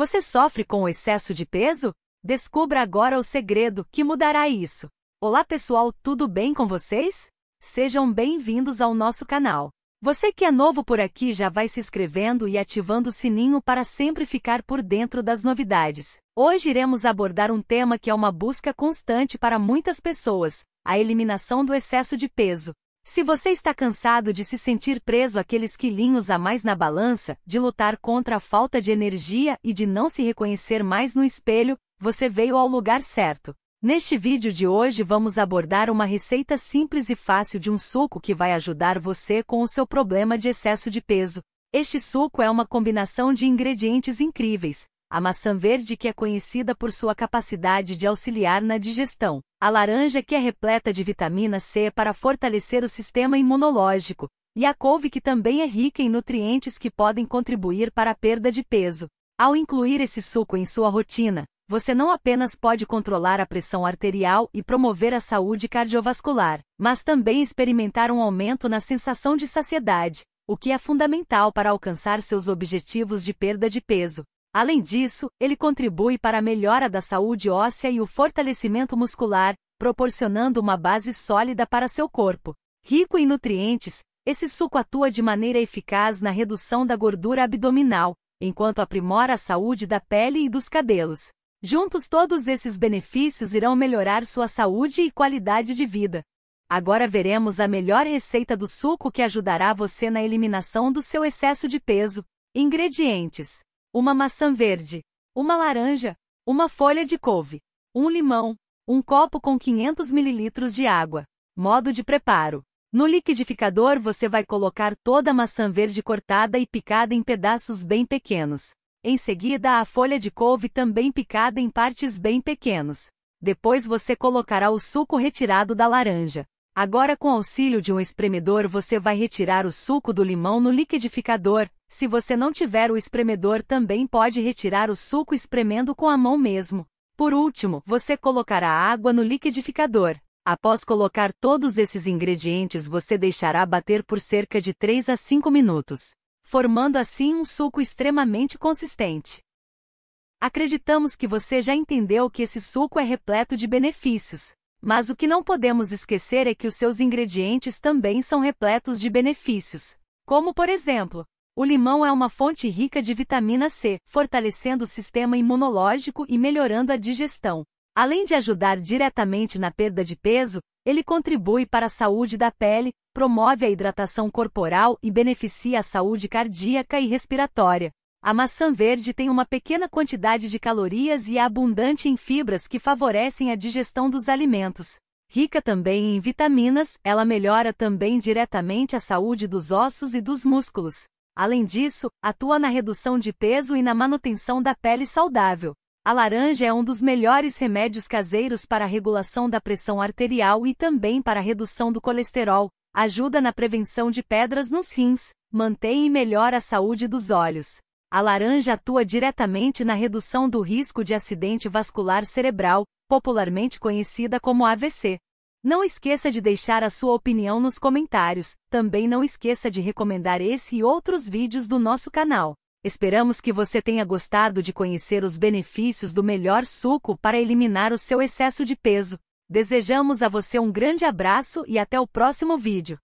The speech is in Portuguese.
Você sofre com o excesso de peso? Descubra agora o segredo que mudará isso. Olá pessoal, tudo bem com vocês? Sejam bem-vindos ao nosso canal. Você que é novo por aqui já vai se inscrevendo e ativando o sininho para sempre ficar por dentro das novidades. Hoje iremos abordar um tema que é uma busca constante para muitas pessoas, a eliminação do excesso de peso. Se você está cansado de se sentir preso àqueles quilinhos a mais na balança, de lutar contra a falta de energia e de não se reconhecer mais no espelho, você veio ao lugar certo. Neste vídeo de hoje vamos abordar uma receita simples e fácil de um suco que vai ajudar você com o seu problema de excesso de peso. Este suco é uma combinação de ingredientes incríveis, a maçã verde que é conhecida por sua capacidade de auxiliar na digestão, a laranja que é repleta de vitamina C para fortalecer o sistema imunológico, e a couve que também é rica em nutrientes que podem contribuir para a perda de peso. Ao incluir esse suco em sua rotina, você não apenas pode controlar a pressão arterial e promover a saúde cardiovascular, mas também experimentar um aumento na sensação de saciedade, o que é fundamental para alcançar seus objetivos de perda de peso. Além disso, ele contribui para a melhora da saúde óssea e o fortalecimento muscular, proporcionando uma base sólida para seu corpo. Rico em nutrientes, esse suco atua de maneira eficaz na redução da gordura abdominal, enquanto aprimora a saúde da pele e dos cabelos. Juntos, todos esses benefícios irão melhorar sua saúde e qualidade de vida. Agora veremos a melhor receita do suco que ajudará você na eliminação do seu excesso de peso. Ingredientes: uma maçã verde, uma laranja, uma folha de couve, um limão, um copo com 500 ml de água. Modo de preparo: No liquidificador você vai colocar toda a maçã verde cortada e picada em pedaços bem pequenos. Em seguida, a folha de couve também picada em partes bem pequenos. Depois você colocará o suco retirado da laranja. Agora, com auxílio de um espremedor, você vai retirar o suco do limão no liquidificador, se você não tiver o espremedor, também pode retirar o suco espremendo com a mão mesmo. Por último, você colocará água no liquidificador. Após colocar todos esses ingredientes, você deixará bater por cerca de 3 a 5 minutos, formando assim um suco extremamente consistente. Acreditamos que você já entendeu que esse suco é repleto de benefícios, mas o que não podemos esquecer é que os seus ingredientes também são repletos de benefícios, como por exemplo, o limão é uma fonte rica de vitamina C, fortalecendo o sistema imunológico e melhorando a digestão. Além de ajudar diretamente na perda de peso, ele contribui para a saúde da pele, promove a hidratação corporal e beneficia a saúde cardíaca e respiratória. A maçã verde tem uma pequena quantidade de calorias e é abundante em fibras que favorecem a digestão dos alimentos. Rica também em vitaminas, ela melhora também diretamente a saúde dos ossos e dos músculos. Além disso, atua na redução de peso e na manutenção da pele saudável. A laranja é um dos melhores remédios caseiros para a regulação da pressão arterial e também para a redução do colesterol, ajuda na prevenção de pedras nos rins, mantém e melhora a saúde dos olhos. A laranja atua diretamente na redução do risco de acidente vascular cerebral, popularmente conhecida como AVC. Não esqueça de deixar a sua opinião nos comentários, também não esqueça de recomendar esse e outros vídeos do nosso canal. Esperamos que você tenha gostado de conhecer os benefícios do melhor suco para eliminar o seu excesso de peso. Desejamos a você um grande abraço e até o próximo vídeo.